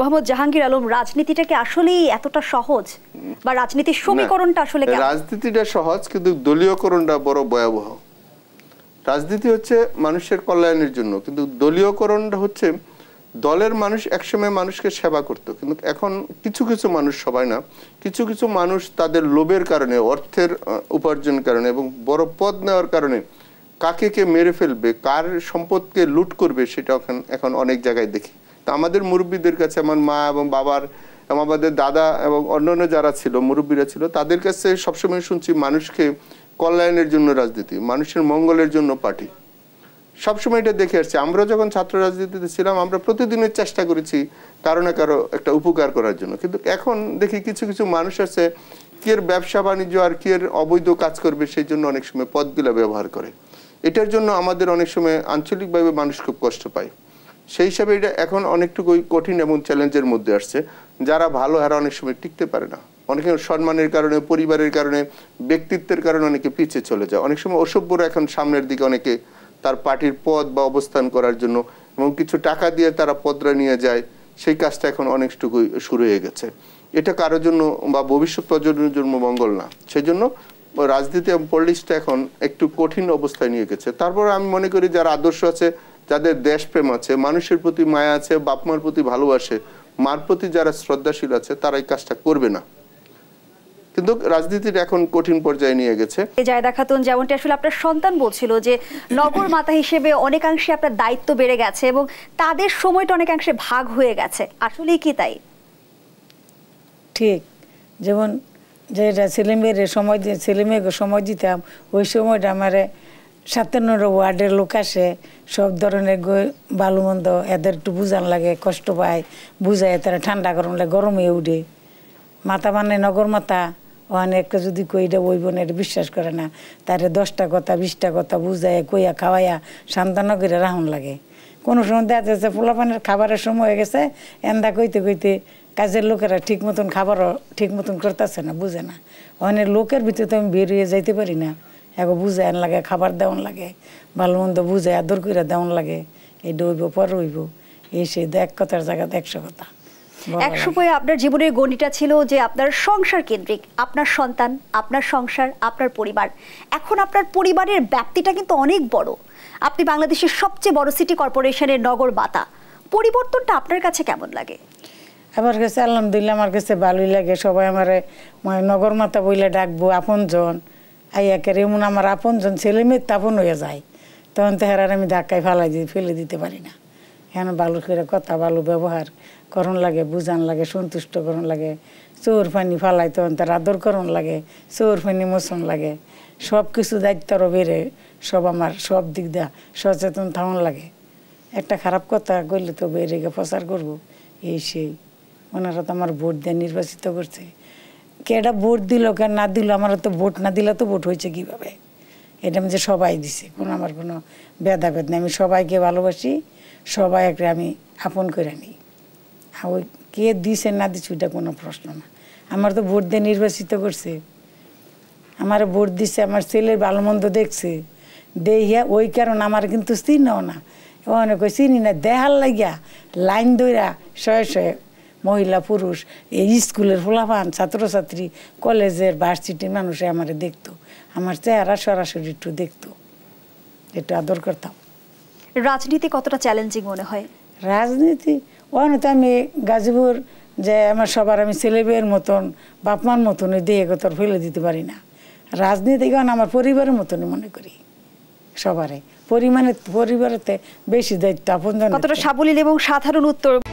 মোহাম্মদ জাহাঙ্গীর আলম আসলেই এতটা সহজ বা রাজনীতির সমীকরণটা আসলে রাজনীতিটা সহজ কিন্তু দলীয়করণটা বড় ভয়াবহ রাজনীতি হচ্ছে মানুষের কল্যাণের জন্য কিন্তু দলীয়করণটা হচ্ছে দলের মানুষ একসময় মানুষকে সেবা করত কিন্তু এখন কিছু কিছু মানুষ সবাই না কিছু কিছু মানুষ তাদের লোভের কারণে অর্থের উপার্জন কারণে এবং বড় পদ নেওয়ার কারণে কাকে কে মেরে ফেলবে কার সম্পদকে লুট করবে সেটা এখন এখন অনেক জায়গায় দেখি তা আমাদের মুরব্বীদের কাছে আমার মা এবং বাবার আমাদের দাদা এবং অন্যান্য যারা ছিল মুরব্বীরা ছিল তাদের কাছে সবসময় শুনছি মানুষকে কল্যাণের জন্য রাজনীতি মানুষের মঙ্গলের জন্য পার্টি সবসময় এটা দেখে আসছি আমরা যখন ছাত্র রাজনীতিতে ছিলাম আমরা প্রতিদিনের চেষ্টা করেছি কারো না কারো একটা উপকার করার জন্য কিন্তু এখন দেখি কিছু কিছু মানুষ আছে কের ব্যবসা বাণিজ্য আর কের অবৈধ কাজ করবে সেই জন্য অনেক সময় পদগুলা ব্যবহার করে এটার জন্য আমাদের অনেক সময় আঞ্চলিকভাবে মানুষ খুব কষ্ট পায় সেই হিসাবে এটা এখন অনেকটুকুই কঠিন এবং চ্যালেঞ্জের মধ্যে আসছে যারা ভালো হারা অনেক সময় টিকতে পারে না অনেকে সম্মানের কারণে পরিবারের কারণে ব্যক্তিত্বের কারণে অনেকে পিছিয়ে চলে যায় অনেক সময় অসভ্যরা এখন সামনের দিকে অনেকে তার পার্টির পদ বা অবস্থান করার জন্য এবং কিছু টাকা দিয়ে তারা পদরা নিয়ে যায় সেই কাজটা এখন অনেকটুকু শুরু হয়ে গেছে এটা কারোর জন্য বা ভবিষ্যৎ প্রজন্মের জন্য মঙ্গল না সেই জন্য রাজনীতি এবং পলিটিক্সটা এখন একটু কঠিন অবস্থায় নিয়ে গেছে তারপর আমি মনে করি যারা আদর্শ আছে যাদের দেশপ্রেম আছে মানুষের প্রতি মায়া আছে বাপমার প্রতি ভালোবাসে মার প্রতি যারা শ্রদ্ধাশীল আছে তারা এই কাজটা করবে না কিন্তু রাজনীতির এখন কঠিন পর্যায়ে নিয়ে গেছে জায়দা খাতুন যেমনটি আসলে আপনার সন্তান বলছিল যে নগর মাতা হিসেবে অনেকাংশে আপনার দায়িত্ব বেড়ে গেছে এবং তাদের সময়টা অনেকাংশে ভাগ হয়ে গেছে আসলেই কি তাই ঠিক যেমন যে ছেলেমেয়ের সময় ছেলেমেয়েকে সময় দিতাম ওই সময়টা আমার সাতান্নর ওয়ার্ডের লোক আসে সব ধরনের ভালো মন্দ এদের একটু বুঝান লাগে কষ্ট পায় বুঝায় তারা ঠান্ডা গরম লাগে গরমে উঠে মাথা মানে নগর মাথা একটা যদি কই এটা ওই এটা বিশ্বাস করে না তারে দশটা কথা বিশটা কথা বুঝায় কইয়া খাওয়াইয়া সান্তানো করে রাহন লাগে কোনো সময় দেখা যাচ্ছে পানের খাবারের সময় হয়ে গেছে এন্দা কইতে কইতে কাজের লোকেরা ঠিক মতন খাবারও ঠিক মতন করতেছে না বুঝে না অনেক লোকের ভিতরে তো আমি বেরিয়ে যাইতে পারি না এগো বুঝায়ন লাগে খাবার দেওয়ান লাগে ভালো মন্দ বুঝে আদর করে দেওয়ান লাগে এই ডইব পর রইব এই সেই এক কথার জায়গাতে একশো কথা এক সময় আপনার জীবনের গণিটা ছিল যে আপনার সংসার কেন্দ্রিক আপনার সন্তান আপনার সংসার আপনার পরিবার এখন আপনার পরিবারের ব্যাপ্তিটা কিন্তু অনেক বড় আপনি বাংলাদেশের সবচেয়ে বড় সিটি কর্পোরেশনের নগর বাতা পরিবর্তনটা আপনার কাছে কেমন লাগে আমার কাছে আলহামদুলিল্লাহ আমার কাছে ভালোই লাগে সবাই আমার মানে নগর মাতা বইলে ডাকবো আপনজন আইয়া করে এমন আমার আপনজন ছেলে মেয়ে তাপন হয়ে যায় তখন তো হেরার আমি ধাক্কায় ফালাই দিয়ে ফেলে দিতে পারি না হ্যাঁ ভালো করে কথা ভালো ব্যবহার করণ লাগে বুঝান লাগে সন্তুষ্ট করণ লাগে চোর ফানি ফালাই তখন তার আদর করণ লাগে চোর ফানি মোচন লাগে সব কিছু দায়িত্বরও বেড়ে সব আমার সব দিক দা সচেতন থাকুন লাগে একটা খারাপ কথা করলে তো বেড়ে প্রচার করবো এই সেই ওনারা তো আমার ভোট দিয়ে নির্বাচিত করছে কে এটা ভোট দিল কে না দিল আমার তো ভোট না দিলে তো ভোট হয়েছে কীভাবে এটা আমি যে সবাই দিছে কোনো আমার কোনো ভেদাভেদ নেই আমি সবাইকে ভালোবাসি সবাই একটা আমি আপন করে নিই আর ওই কে দিছে না দিছে ওইটা কোনো প্রশ্ন না আমার তো ভোট দিয়ে নির্বাচিত করছে আমার ভোট দিছে আমার ছেলের ভালো মন্দ দেখছে দেখিয়া ওই কারণ আমার কিন্তু চিনও না অনেক চিনি না দেহার লাগিয়া লাইন দইরা শয়ে শয়ে মহিলা পুরুষ এই স্কুলের ফোলাফান ছাত্রছাত্রী কলেজের ভার্সিটির মানুষে আমার দেখতো আমার চেহারা সরাসরি একটু দেখতো একটু আদর করতাম রাজনীতি কতটা চ্যালেঞ্জিং মনে হয় রাজনীতি তো আমি গাজীপুর যে আমার সবার আমি ছেলেমেয়ের মতন বাপমার মতন দিয়ে একতর ফেলে দিতে পারি না রাজনীতি কারণ আমার পরিবারের মতনই মনে করি সবারে পরিমাণে পরিবারেতে বেশি দায়িত্ব আপন কতটা সাবলীল এবং সাধারণ উত্তর